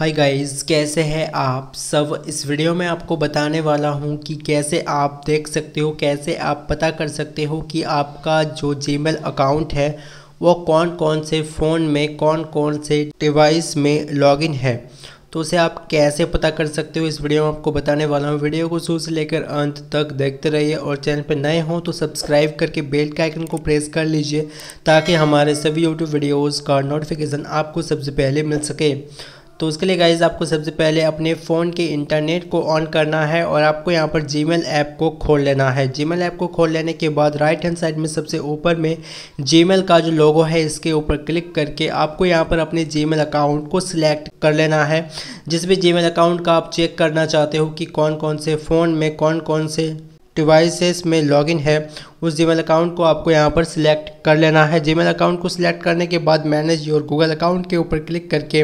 hi guys कैसे हैं आप सब इस वीडियो में आपको बताने वाला हूं कि कैसे आप देख सकते हो कैसे आप पता कर सकते हो कि आपका जो जीमेल अकाउंट है वो कौन कौन से फ़ोन में कौन कौन से डिवाइस में लॉगिन है तो उसे आप कैसे पता कर सकते हो इस वीडियो में आपको बताने वाला हूँ वीडियो को शुरू से लेकर अंत तक देखते रहिए और चैनल पर नए हों तो सब्सक्राइब करके बेल के आइकन को प्रेस कर लीजिए ताकि हमारे सभी यूट्यूब वीडियोज़ का नोटिफिकेशन आपको सबसे पहले मिल सके तो उसके लिए गाइज आपको सबसे पहले अपने फ़ोन के इंटरनेट को ऑन करना है और आपको यहाँ पर जी ऐप को खोल लेना है जी ऐप को खोल लेने के बाद राइट हैंड साइड में सबसे ऊपर में जी का जो लोगो है इसके ऊपर क्लिक करके आपको यहाँ पर अपने जी अकाउंट को सिलेक्ट कर लेना है जिस भी जी अकाउंट का आप चेक करना चाहते हो कि कौन कौन से फ़ोन में कौन कौन से डिवाइसेस में लॉगिन है उस जी अकाउंट को आपको यहाँ पर सिलेक्ट कर लेना है जी अकाउंट को सिलेक्ट करने के बाद मैनेज योर गूगल अकाउंट के ऊपर क्लिक करके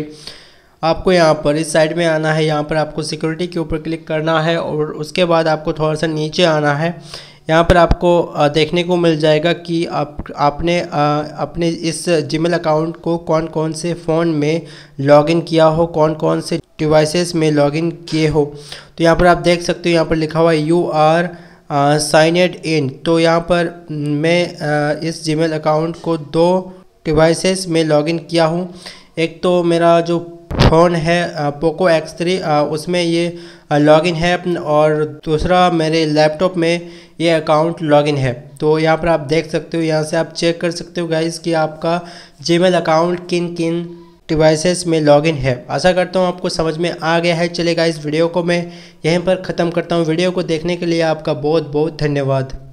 आपको यहाँ पर इस साइड में आना है यहाँ पर आपको सिक्योरिटी के ऊपर क्लिक करना है और उसके बाद आपको थोड़ा सा नीचे आना है यहाँ पर आपको देखने को मिल जाएगा कि आप आपने आ, अपने इस जीमेल अकाउंट को कौन कौन से फ़ोन में लॉगिन किया हो कौन कौन से डिवाइसेस में लॉगिन किए हो तो यहाँ पर आप देख सकते हो यहाँ पर लिखा हुआ है you are signed in तो यहाँ पर मैं इस जीमेल अकाउंट को दो डिवाइसेस में लॉगिन किया हूँ एक तो मेरा जो फ़ोन है पोको एक्स थ्री उसमें ये लॉगिन है और दूसरा मेरे लैपटॉप में ये अकाउंट लॉगिन है तो यहाँ पर आप देख सकते हो यहाँ से आप चेक कर सकते हो गाइज़ कि आपका जीमेल अकाउंट किन किन डिवाइसेस में लॉगिन है आशा करता हूँ आपको समझ में आ गया है चलेगा इस वीडियो को मैं यहीं पर ख़त्म करता हूँ वीडियो को देखने के लिए आपका बहुत बहुत धन्यवाद